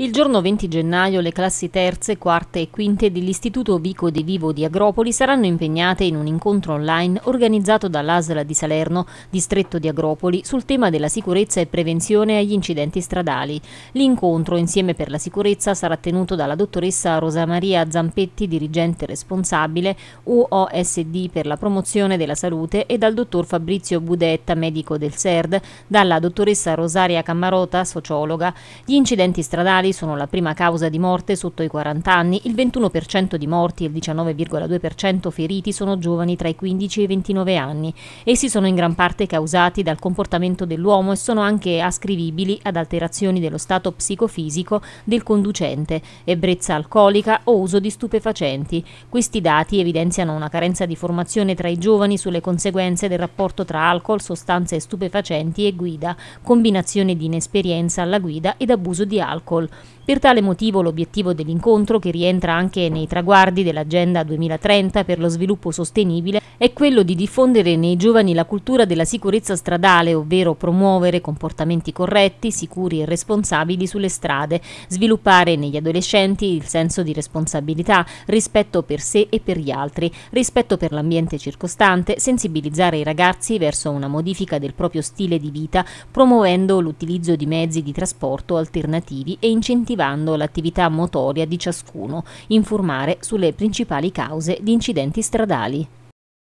Il giorno 20 gennaio le classi terze, quarte e quinte dell'Istituto Vico De Vivo di Agropoli saranno impegnate in un incontro online organizzato dall'ASL di Salerno, distretto di Agropoli, sul tema della sicurezza e prevenzione agli incidenti stradali. L'incontro insieme per la sicurezza sarà tenuto dalla dottoressa Rosa Maria Zampetti, dirigente responsabile UOSD per la promozione della salute e dal dottor Fabrizio Budetta, medico del SERD, dalla dottoressa Rosaria Cammarota, sociologa. Gli incidenti stradali tumori sono la prima causa di morte sotto i 40 anni, il 21% di morti e il 19,2% feriti sono giovani tra i 15 e i 29 anni. Essi sono in gran parte causati dal comportamento dell'uomo e sono anche ascrivibili ad alterazioni dello stato psicofisico del conducente, ebbrezza alcolica o uso di stupefacenti. Questi dati evidenziano una carenza di formazione tra i giovani sulle conseguenze del rapporto tra alcol, sostanze stupefacenti e guida, combinazione di inesperienza alla guida ed abuso di alcol, per tale motivo l'obiettivo dell'incontro, che rientra anche nei traguardi dell'Agenda 2030 per lo sviluppo sostenibile, è quello di diffondere nei giovani la cultura della sicurezza stradale, ovvero promuovere comportamenti corretti, sicuri e responsabili sulle strade, sviluppare negli adolescenti il senso di responsabilità, rispetto per sé e per gli altri, rispetto per l'ambiente circostante, sensibilizzare i ragazzi verso una modifica del proprio stile di vita, promuovendo l'utilizzo di mezzi di trasporto alternativi e incentivare incentivando l'attività motoria di ciascuno, informare sulle principali cause di incidenti stradali.